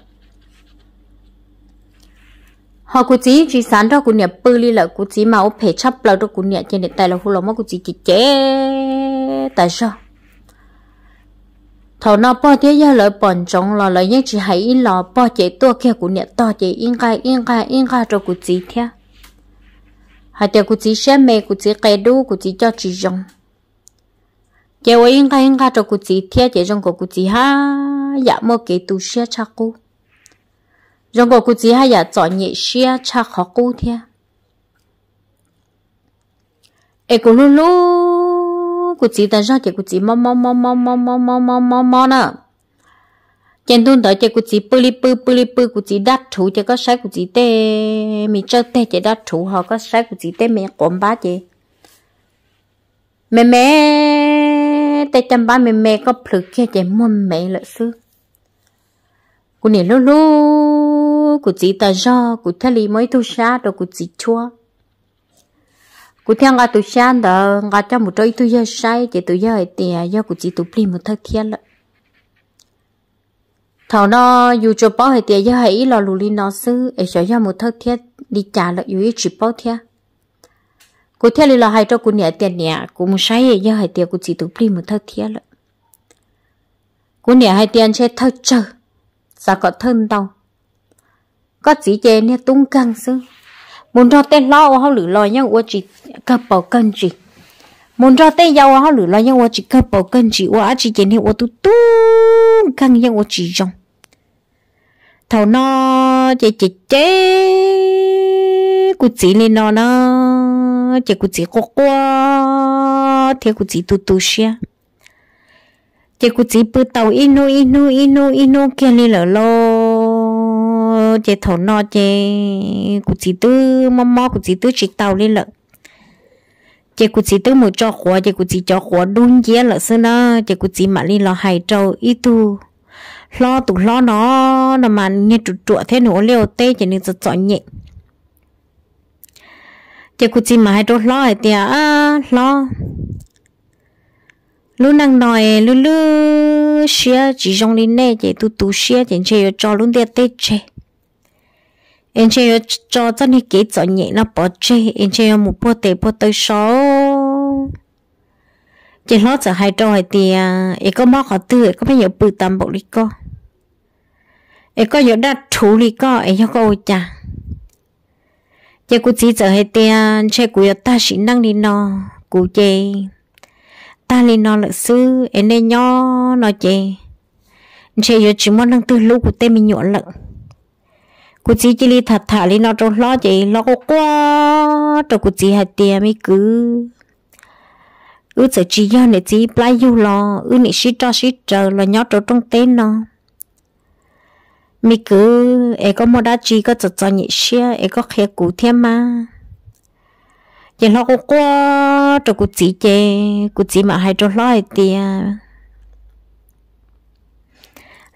họ của chị chỉ sáng đó của nè bự lý lợ của chị mà ô phải chấp lợ đó của nè trên nè tài là hù lắm mà của chị chạy chạy tại sao thầu nó bỏ chế do lợi bọn chống là lợi nhất chỉ hãy in lò bỏ chế tua kia của nhà to chế in gai in gai in gai rồi của chị thea hai tiêu của chị xem mẹ của chị cái đu của chị cho chị dùng chế với in gai in gai rồi của chị thea chế dùng của của chị ha dạ mua cái tu xe cha cô dùng của của chị ha dạ chọn nhẹ xe cha khó cô thea e cô lu lu cụ chỉ ta ra chỉ cụ chỉ mò mò mò mò mò mò mò mò mò mò nè chân thun tới chỉ cụ chỉ bự li bự bự li bự cụ chỉ đắt chủ chỉ có sai cụ chỉ tê mi chơi tê chỉ đắt chủ họ có sai cụ chỉ tê mi còn ba chỉ mẹ mẹ tê chăm ba mẹ mẹ có phượt kia chỉ muốn mẹ lợi sư cụ nè lô lô, cụ chỉ ta ra cụ thay li mới thu xa rồi cụ chỉ chua cú theo ngà tụ san đó ngà cho một trôi tụi giờ sai chỉ tụi giờ thì do cú chỉ tụi pli một thất thiên lận thầu nó dù cho bao hệ tiền giờ hệ ý lò lù li nó e sư ấy cho do một thất thiên đi trả lợi dù ý chỉ bao thiên cú theo lì lò hay cho cú nhẹ tiền nhẹ cú muốn sai giờ hệ tiền cú chỉ tụi pli một thất thiên lận cụ nhẹ hay tiền chơi thất chờ sao có thân đâu có chỉ chê nè tung căng sư muốn cho tên lo họ lử lo nhưng ua chỉ cơ bảo cân chỉ muốn cho tên yêu, họ lử lo nhưng ua chỉ cơ bảo cân chỉ ua chỉ chỉ nên ua tu tu căng nhưng ua chỉ trong thầu nó chỉ chỉ chế cụ chỉ lên nó nó chỉ cụ chỉ có qua thế cụ chỉ tu tu xia chỉ cụ chỉ bự tàu inu inu inu inu kia lên lỡ lo lo chế thổ no chế cụ chỉ tư mò mò cụ chỉ tư chỉ tàu đi lợ chế cụ chỉ tư một cho khóa chế cụ chỉ cho khóa đun dễ lợ xưa nó chế cụ chỉ mà đi lò hài trâu ít tu lo tụ lo nó nó mà như trụ trụ thế nổ liều tê chế nên rất chọn nhẹ chế cụ chỉ mà hai trâu lo hay tia à lo lúc năng nói lúc lúc xia chỉ trong linh này chế tu tu xia chỉ chơi cho luôn tiệt tê chơi em chơi cho chân thì kế cho nhẹ nó bỏ chơi em chơi một bộ tế bộ tới số chỉ lót giờ hai trò à? em có móc họ tư có mấy nhiều bự tầm bộ đi co em có nhiều đặt thú đi co em cho cô chả chỉ cú chỉ giờ hai tiền chơi cú ta chỉ năng đi nó cú chê, ta đi nó lợi sư em nên nhỏ nó chơi chơi giờ chỉ muốn năng tư lúc của tên mình nhộn lợn cụ chỉ chỉ li thật thà li nó trong lo chị lo có quá cho cụ chỉ hạt tiền mới cứ ư sợ chỉ do này chỉ bảy du lo ư này xí cho xí chờ là nhớ cho trong tên nó mi cứ ai có mua đá chỉ có chật chật nhị xe ai có khe cụ thêm mà chỉ lo có quá cho cụ chỉ chê cụ chỉ mà hai cho lo thì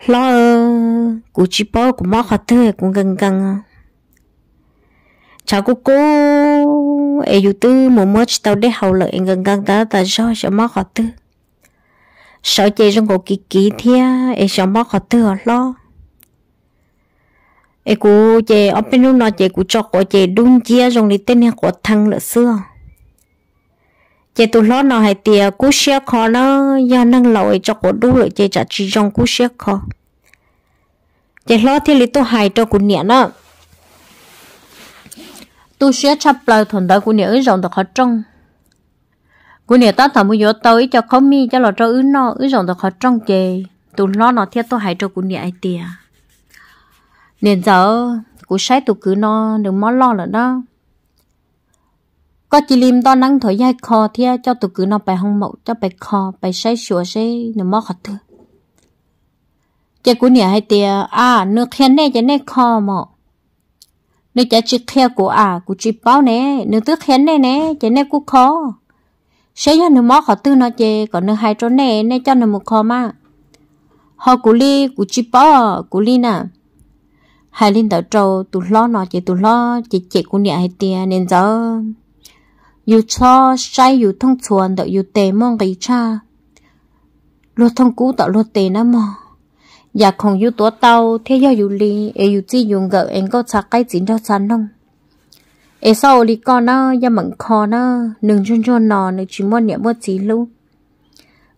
lo cú chỉ bố cú mắc khó thư cú gần gần cháu cô cô ai yêu tư mùa mơ chị tao để hậu lợi gần gần ta ta cho cho mắc khó thư sợ chơi trong cổ kỳ kỳ thia ấy cho mò khó thư lo ấy cô chơi, ở bên lúc nó chị của cho cô chơi đun chia trong đi tên của thằng lỡ xưa chị tụi nó nó hay tiề cú xe khó nó do năng lội cho cổ đu rồi chị trả chỉ trong cú xe khó chị lo thì lý tôi hay cho cú nhẹ nó tu xe chắp lời thuận đời cú nhẹ ở rộng được khó trong cú nhẹ ta thầm vô tới cho không mi cho lọ cho ứ nó ứ rộng được khó trong chị tụi nó nó thiết tôi hay cho cú nhẹ ai tiề nên giờ cú sai tụi cứ nó đừng mất lo là đó có chỉ lim đó nắng thổi dai kho thì cho tụi cứ nó bài hông mậu cho bài kho bài say sủa say nó mò khát thư chị cũng nhớ hay tia, à nước khen nè, chị nè kho mọ nước chị chỉ khe của à của chị bao nè nước tước khen nè nè chị nè cũng kho sẽ cho nước mò khát thư nó chị còn nước hai chỗ nè, nè cho nước một kho mà họ cú li cú chị bao à, cú li nè hai linh đầu trâu tụi lo nó chị tụi lo chị chị cũng nhớ hay tia nên giờ dù cho sai dù thông chuồn đợi dù tề mong cái cha lô thông cũ tạo lô tề nó mò dạ không dù tố tao thế yêu dù lì e dù chi dùng gỡ em có chặt cái chín cho chán không e sau lì con nó ya mận khó nó nừng chôn chôn nó nừng chỉ mua niệm mua chỉ lu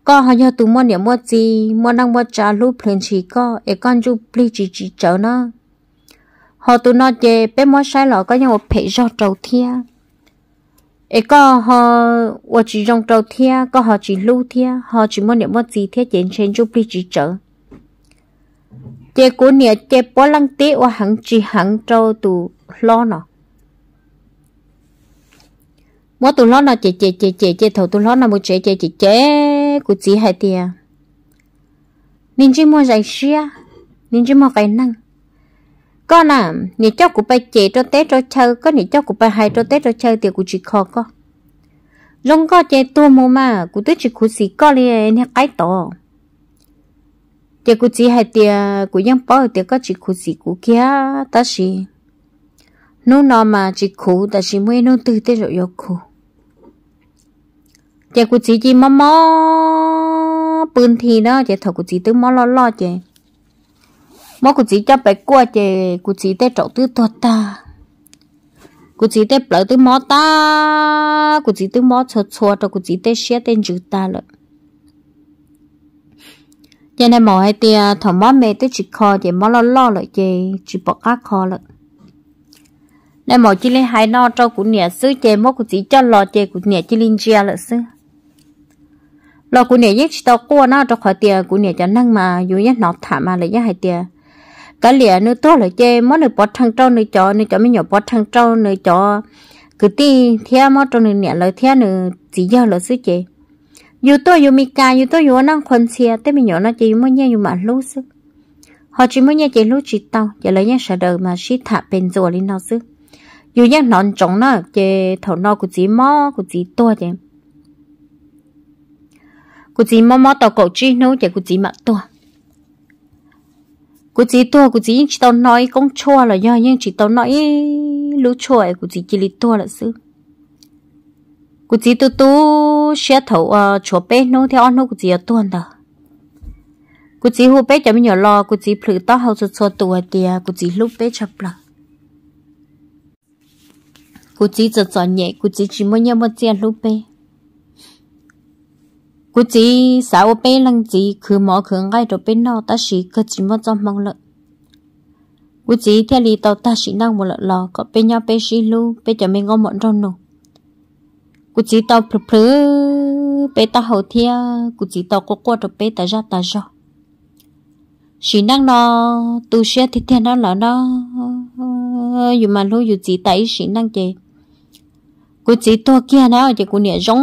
có họ do tụ mua niệm mua chỉ mua đang mua trà lu plen chỉ có e con chú pli chỉ chỉ chở nó họ tụ nó chê bé mua sai lọ có nhau phải phe do trầu thiêng ấy có họ ở chỉ trong trâu thia có họ chỉ lưu thia họ chỉ muốn niệm muốn gì thia chén chén chụp đi chỉ trở chế cố nè chế bỏ lăng tế ở hàng chỉ hàng trâu tù lo nọ mua tù lo nọ chế chế chế chế chế thầu tù lo nọ một chế chế chế chế của chỉ hai tia nên chỉ mua giải xia nên chỉ mua cái năng con à nhớ cháu của bà chị cho té cho chơi có nhớ cháu của bà hay cho té cho chơi thì của chị khó con rong có chơi tua mồ mà cũng tới chỉ cũng xí con đi nhà cái tổ thì cũng chỉ hay thì cũng ยัง bỏ thì có chỉ cũng xí của kia ta xí nô nó mà chỉ khổ ta xí mới nô tư tới rồi yêu khổ thì của chị chỉ mò mò bươn thì đó chỉ thầu của chị tới mò lo lo chơi mỗi cụ chỉ cho bé qua chè cụ chỉ tê trọng tư to ta cụ chỉ tê bỡ tư mó ta cụ chỉ tư mó chua chua cho cụ chỉ tê xia tên chữ ta lợi cho nên mọi tia thọ mó mê tới chỉ kho chè mó lo lo lợi chè chỉ bỏ cá kho lợi nên mọi chỉ lên hai no cho cụ nhẹ sứ chè mỗi cụ chỉ cho lò chè cụ nhẹ chỉ lên chia lợi sứ lò cụ nhẹ giết tao cua nó cho khỏi tia cụ nhẹ cho năng mà dù nhét nó thả mà lại giết hai tia cả liền nữa to là chơi món này bọt thằng trâu này cho này cho mấy nhỏ bọt thằng trâu này cho cứ ti theo món trâu này nhẹ lời theo nữa chỉ giờ là suy chơi dù tôi dù mi ca dù tôi dù năng khoan xe tới mình nhỏ nó chỉ muốn nhẹ dù mà lú sức họ chỉ muốn nhẹ chơi lú chỉ tao giờ lấy nhẹ sợ đời mà chỉ thả bên rùa lên nó sức dù nhẹ nón trống nó chơi thầu nó của chỉ mò của chỉ to chơi, của chỉ mò mò tao cậu chi nó chơi của chỉ mặt to cô chỉ tua cô chỉ chỉ tao nói con chua là do nhưng chỉ tao nói lú chua cô chỉ chỉ lì tua là sư cô chỉ tu tu xe thấu à chua bé nô theo ăn nô cô chỉ ở tuần đó cô chỉ hú bé cho mình nhỏ lo cô chỉ phử tao hậu sốt sốt tua tiề cô chỉ lú bé chập lợ cô chỉ cho cho nhẹ cô chỉ chỉ mới nhớ mới tiền lú bé กูจีสาวเป้ลังจีคือหมอคือง่ายจะเป็นนอตาชีก็จีมอจอมมองละกูจีเทลีตอตาชีนั่งหมดละลอก็เป็นยาเป้ชีลูเป้จะไม่งอหมดรอนนูกูจีตอเพลเพลเป้ตาหเทียกูจีตอก็กลัวจะเป้ตาจาตาจอชีนั่งนอตูเชียทิเทียนนอหลอนออยู่มาลูอยู่จีไตชีนั่งเจกูจีตัวเกียนะจะกูเนี่ยร้อง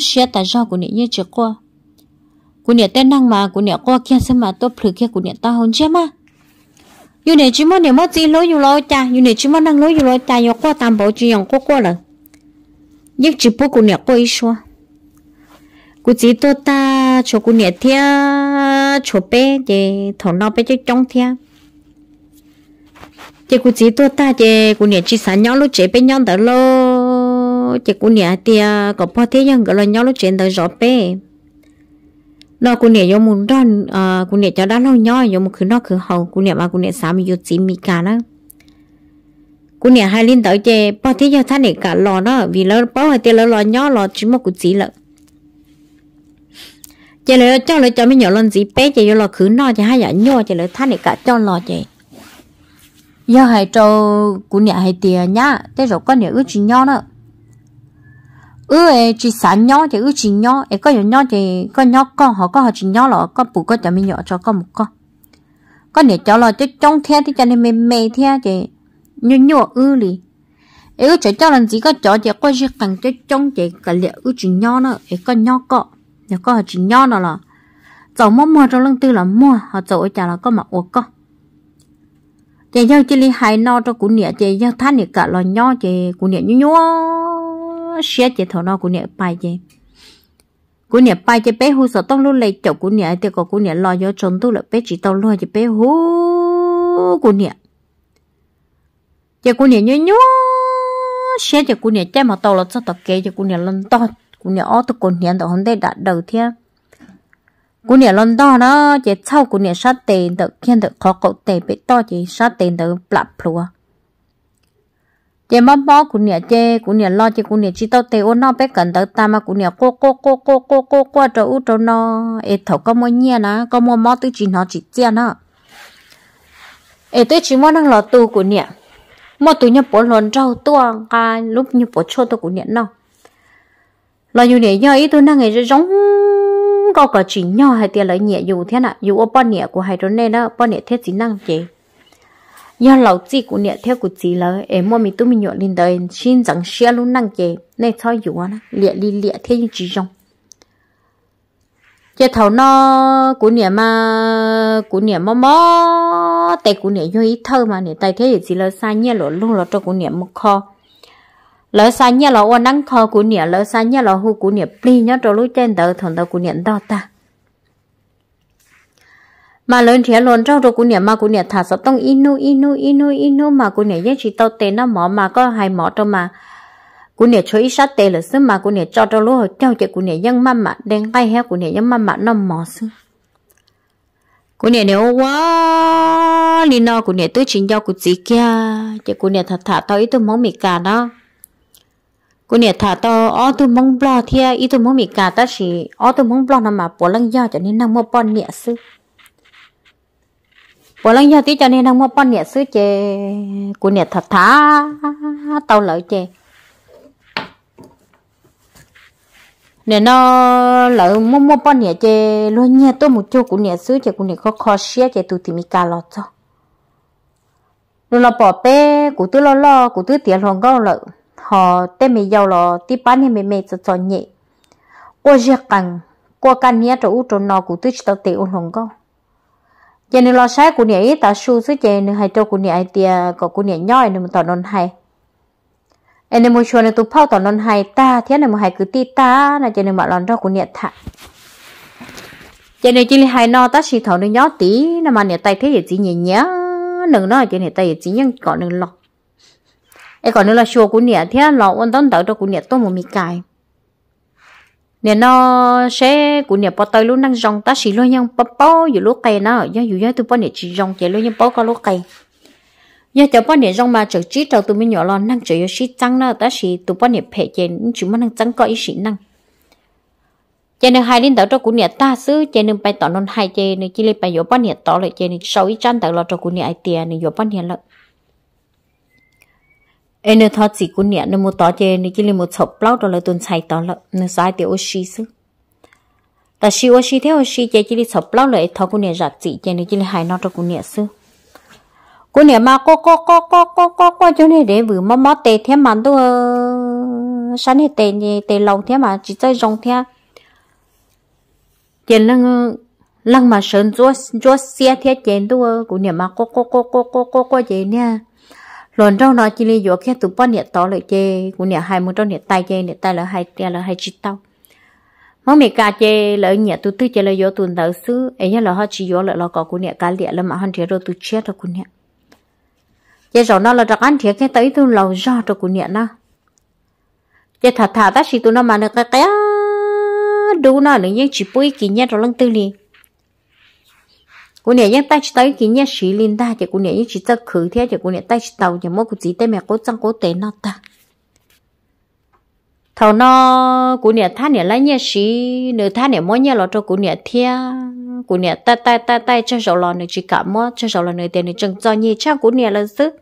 xe tại do của nị như chưa qua của nị tên năng mà của nị qua kia xem mà tôi phử kia của nị ta hôn chưa mà như này chỉ muốn nị mất gì lối như lối cha, như này chỉ muốn năng lối như lối cha, yêu qua tam bảo chỉ dòng qua qua lần Nhất chỉ bố của nị qua ít xóa của chỉ tôi ta cho của nị thia cho bé để thầu nó bé cho trong thia chỉ của chỉ tôi ta chỉ của nị chỉ sáng nhau lúc chế bé nhau đó luôn chị cô nè tia có bao thế nhưng gọi là nhau lúc chuyện tới rõ bé nó cô nè yo muốn đón, à cô nè cho đã lâu nhau yo một cứ nó cứ hậu, cô nè mà cô nè sám yo chỉ mi cả nữa, cô nè hai linh tới chè bao thế nhưng thằng này cả lò nó vì lỡ bao hai tia lỡ lò nhau lò chỉ một cái chỉ lợ chè lỡ cho lỡ cho mấy nhỏ lần gì bé chè yo lò cứ nó chè hai giả nhau chè lỡ thằng này cả cho lò chè giờ hai trâu của nhà hai tiền nhá thế rồi con nhà ước chỉ nhau nữa ư ê chỉ xả nhỏ thì ư chỉ nhỏ ê có nhỏ thì có nhỏ con họ có họ chỉ nhỏ lọ có bù có chả mình nhỏ cho con một con có để cho lọ chứ trong theo thì cho nên mê mê theo thì nhỏ nhỏ ư lì ê ư chỉ cho làm gì có chỗ thì có gì cần cho trong thì cả liệu ư chỉ nhỏ nữa ê có nhỏ có nhỏ có họ chỉ nhỏ nữa là cháu mua mua cho lưng tư là mua họ cháu chả là có mà uống có chị giao chỉ li hai no cho cụ nịa thì giao thán nịa cả là nho thì cụ nịa nhú xe chế thầu nó của nè bài chế của nè bài chế bé hú sợ tông luôn lấy chậu của nè thì có của nè lo cho trốn tu là bé chỉ tông luôn chế bé hú của nè chế của nè nhớ nhớ xe chế của nè chế mà tàu là cho tàu kế chế của nè lần to của nè ở tụ của nè tàu hôm nay đã đầu thiên của nè lần to đó chế sau của nè sát tiền tự khen tự khó cậu tiền bị to chỉ sát tiền tự lạp lúa giờ mắm bó cũng nhà chê cũng nhà lo chê cũng nhà chỉ tao tê ôn nó bé cần tới ta mà cũng nhà cố cố cố cố cố cố cô trâu u trâu nó ê thầu có mua nhẹ nè có mua mó tới chỉ nó chỉ chia nó ê tới chỉ mua năng lo tu của nhà mua tu nhập bỏ lòn trâu tuang à lúc nhập bỏ chua tu của nhà nó là như này nhớ ý tôi năng ngày giống có cả chỉ nhau hay tiền lợi nhẹ dù thế nào dù ở bên nhẹ của hai đứa này đó bên nhẹ thế chỉ năng chế nhớ lâu chỉ của nhẹ theo của chỉ là em mua mình tụi mình nhọn lên đời xin rằng xe luôn năng chế nên thôi dù anh lẹ đi lẹ theo như chị trong chế thầu nó của nhẹ mà của nhẹ mà mò tay của nhẹ vô ý thơ mà nhẹ tay thế chỉ là xa nhẹ lộ luôn là cho của nhẹ một kho lỡ xa nhẹ là anh năng kho của nhẹ lỡ xa nhẹ là hư của nhẹ pli nhớ cho lối trên đời thằng đó của nhẹ đó ta mà lớn thì lớn trong rồi cũng nhà mà cũng nhà thả sợ tông inu inu inu inu mà cũng nhà nhất chỉ tao tê nó mỏ mà có hai mỏ trong mà cũng nhà chơi sát tê là xứ mà cũng nhà cho cho lúa hồi chị chạy cũng nhà dân mắm mà đen ngay heo cũng nhà dân mắm mà nó mỏ xứ cũng nhà nếu quá đi nó cũng nhà tôi chính giao cũng gì kia chị cũng nhà thả thả tao ít tôi mong mì cả đó cô nè thả tao ó tôi mong bò thia ít tôi mong mì cả ta chỉ ó tôi mong bò nằm mà bò lăng do cho nên nằm mua bò nhẹ sư bỏ lăng nhau tí cho nên đang mua bón nhiệt sứ chè của nhiệt thật thá tàu lợi chè nè nó lỡ mua mua bón nhiệt chè luôn nha tôi một chỗ của nhiệt sứ chè của nhiệt khó khó xé chè tụt thì mi cà lọt cho rồi là bỏ bé của tôi lo lo của tôi tiền hoàng gạo lợ họ tên mì giàu lọ tí bán thì mì mì cho cho nhẹ qua giặc cằn qua can nhé cho u nó của tôi chỉ tao tiền hoàng gạo giờ nên lo sai của nhảy ta su số giờ nên hai trâu của nhảy tia có của nhảy nhoi nên tao non hay anh em muốn cho nên tụi phao tao non hay ta thế nên mà hay cứ ti ta là giờ nên mà lon cho của nhảy thả giờ nên chỉ hai no ta xì thầu nên nhó tí nên mà nhảy tay thế gì chỉ nhẹ nhá đừng nói cho nhảy tay chỉ nhưng có đừng lo ai còn nữa là chùa của nhảy thế lo ôn tao tao cho của nhảy tôi một mi cài nè nó sẽ của nè bỏ tay lúc năng rong ta xì lôi nhung bỏ bỏ dù lúc cây nó do dù do tôi bỏ nè chỉ rong chạy lôi nhung bỏ có lúc cây do tôi bỏ nè rong mà chở chỉ đầu tôi mới nhỏ lo năng chở xí trắng nó ta xì tôi bỏ nè phe chạy chúng mà năng trắng có ý xí năng chạy nên hai đến đầu cho của nè ta xứ chạy nên bay tỏ non hai chạy nên chỉ lấy bay vô bỏ nè tỏ lại chạy nên sau ý trắng đầu lo cho của nè ai tiền nè vô bỏ nè lợi em nó thọ chỉ cũng nhẹ nó một tỏ chê nó chỉ là một sọp bao đó là tuần chạy tỏ là nó sai thì ô xí xứ ta xí ô xí theo ô xí chê chỉ là bao lót rồi thọ cũng nhẹ rạch chỉ chê nó chỉ là hai nó cho cũng nhẹ xứ cũng nhẹ mà có có có có có có có cho nên để vừa mò mò tê thế mà đâu sáng nay tê tê lâu thế mà chỉ chơi rong thế chê lăng lăng mà sơn chúa chúa xe thế chê đâu cũng nhẹ mà có có có có có có có chê nha luôn trong nó chỉ là do khi tụi bọn nhiệt to lại chê cũng nhiệt hai muốn trong nhiệt tay chê nhiệt tay là hai tay là hai chít tao mong mẹ cả chê là nhiệt tụi tư chê là do tụi nợ xứ ấy nhá là họ chỉ do là lo có cũng nhiệt cả liệt là mà hắn thiệt rồi tụi chết rồi cũng nhiệt Giờ rồi nó là đặc ăn thiệt cái tới tụi lâu ra rồi cũng nhiệt na Giờ thật thà ta chỉ tụi nó mà nó cái cái đủ nó nữa nhưng chỉ bôi kỹ nhất rồi lăng tư liền cô nè nhắc tay tới kỹ nhá sĩ linh ta chỉ cô nè chỉ ta khử thế chỉ cô nè tay tàu chỉ mỗi cô chỉ tay mẹ cô chẳng cô tế nó ta thầu nó cô nè tha nè lấy nhá sĩ nửa tha nè mỗi nhá lọ cho cô nè thia cô nè ta ta ta ta chân sầu lọ nửa chỉ cả mỗi chân sầu lọ nửa tiền nửa chẳng cho nhì chắc cô nè là sức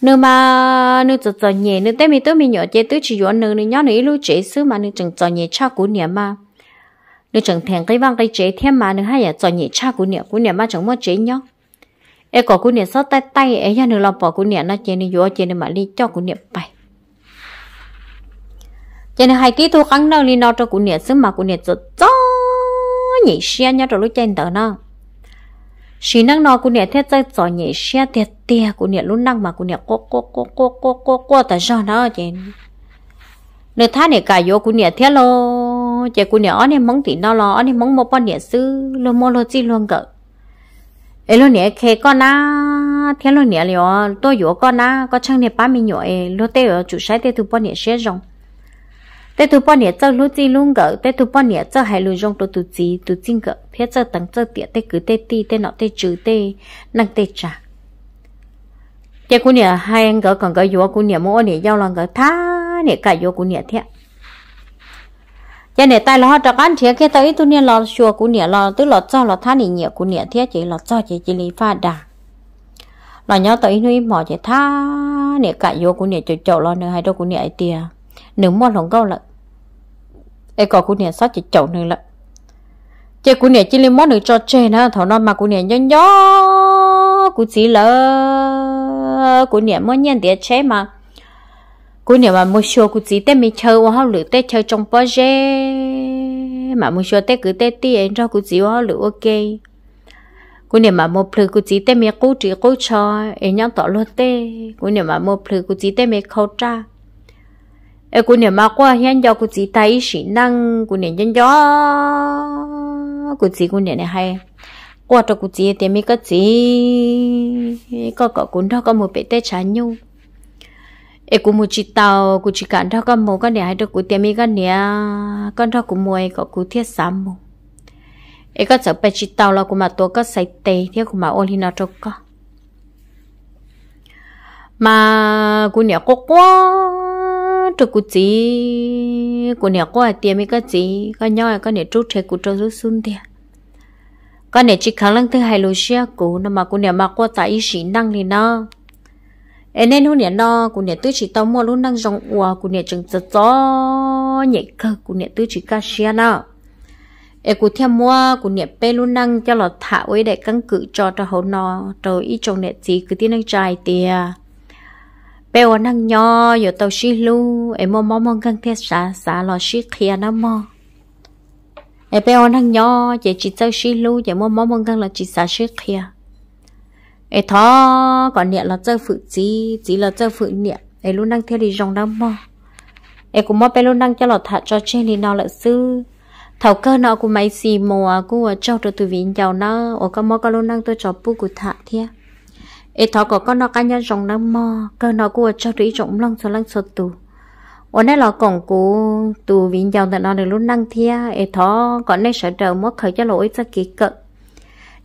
nếu mà nếu cho cho nhẹ nếu tay mình tôi mình nhỏ chơi tôi chỉ dọn nếu nhỏ nếu lúc chế xứ mà nếu chẳng cho nhẹ cha của nhà mà nếu chẳng thèn cái vang cái chế thêm mà nữa hay là cho nhị cha của nè của nè mà chẳng mất chế nhóc em có của nè sót tay tay ấy ra nửa lòng bỏ của nè nó chế nên vô chế nên mà đi cho của nè bài chế nên hai cái thu khăn nào đi nó cho của nè xứ mà của nè cho cho nhị xe nhá rồi lúc trên tờ nó chỉ năng nó của nè thế chơi cho nhị xe tiệt tiệt của nè lúc năng mà của nè co co co co co co co tại sao nó chế nên thay nè cài vô của nè thế luôn nó chạy của nhỏ nên mong thì nó lo nên mong một bọn nhẹ sư luôn mò lo chi luôn cỡ ấy luôn nhẹ khé con na thế luôn nhẹ liệu tôi dỗ con na có chăng nhẹ ba mình nhỏ ấy lo tê ở chủ sai tê thu bọn nhẹ sẽ rong tê thu bọn nhẹ chơi lo chi luôn cỡ tê thu bọn nhẹ chơi hai luôn rong tôi tự chi tự chinh cỡ thế chơi tăng chơi tiệt tê cứ tê ti tê nọ tê trừ tê năng tê trả thế cô nhẹ hai anh cỡ còn cỡ dỗ cô nhẹ mỗi nhẹ giao lòng cỡ tha nhẹ cả dỗ cô nhẹ thiệt giờ này tai lo cho con thiệt cái tới tôi nè lo chùa của nè lo tức lo cho lo thán nè nhiều của nè thiệt chỉ lo cho chỉ chỉ lý pha đà lo nhau tới nuôi mỏ chỉ tha nè cả vô của nè chậu chậu lo nè hai đôi của nè ấy tia nướng mò lòng câu lợn ai có của nè sót chỉ chậu nè lợn chỉ của nè chỉ lý mò nữa cho chơi nữa thảo nó mà của nè nhon nhó của chỉ lợ của nè mò nhân tiệt chế mà cú nhiều mà mua show cú chỉ tết mình chơi hoa hậu lửa tết chơi trong bao giờ mà mua show tết cứ tết tiền cho cú chỉ hoa lửa ok cú nhiều mà mua phơi cú chỉ tết mình cú chỉ cú cho em nhắc tỏ luôn tết cú nhiều mà mua phơi cú chỉ tết mình khâu tra em cú nhiều mà qua hiện giờ cú chỉ tay sĩ năng cú nhiều nhân gió cú chỉ cú nhiều này hay qua cho cú chỉ tết mình có chỉ có có cún đó có một bé tết chán nhung e cũng mua chỉ tàu cũng chỉ cản mồ con nè hay được cũng tiệm mi con nè con ra cũng có cũng thiết sắm mồ e có sợ bên chỉ tàu là cũng mà tôi có sấy tê thế cũng mà ôn hi nó cho có mà cũng nè có quá cho cũng chỉ cũng nè có tiệm mi cái gì con nhau con nè chút thế cũng cho xuống thiệt con nè chỉ khả năng thứ hai lối xe cũ nó mà tại sĩ năng thì nó em nên hôm nay nó cũng nhẹ tư chỉ tao mua luôn năng dòng ua cũng nhẹ chừng rất rõ nhẹ cơ cũng nhẹ tư chỉ ca nó em cũng theo mua cũng nhẹ pe luôn năng cho lọt thả với để căn cứ cho cho hậu nó rồi ít trong nhẹ gì cứ tiếng đang trai tìa pe ở năng nho giờ tao xí lu em mua mua mua căn thiết xả xả lọ xí kia nó mua em pe ở năng nho giờ chỉ tao xí lu giờ mua mua mua căn là chỉ xả xí kia ấy thó còn niệm là chơi phụ chỉ chỉ là chơi phụ niệm ấy luôn đang theo đi dòng đang mò ấy cũng mò bé luôn đang cho lọt thả cho trên đi nào là sư thảo cơ nọ của máy xì mùa à, của à, cho được từ vịn giàu nó ở có mò có luôn đang tôi cho bu của thả thia ấy thọ có con nó cá nhân dòng đang mò cơ nọ của à, cho được trọng lăng số lăng số tù ở đây là cổng của tù vịn giàu tận nó được luôn đang thia ấy thọ còn đây sợ trời mất khởi cho lỗi cho kỳ cận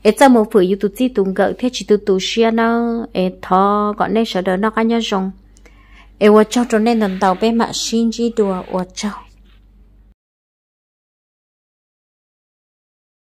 ế cho một phụ yếu tụ chi tụng gỡ thế chỉ tụ tụ xia nó ế thọ gọi nên sợ đỡ nó cá nhau rồng ế cho cho nên lần đầu bé mà xin chỉ đùa ủa cháu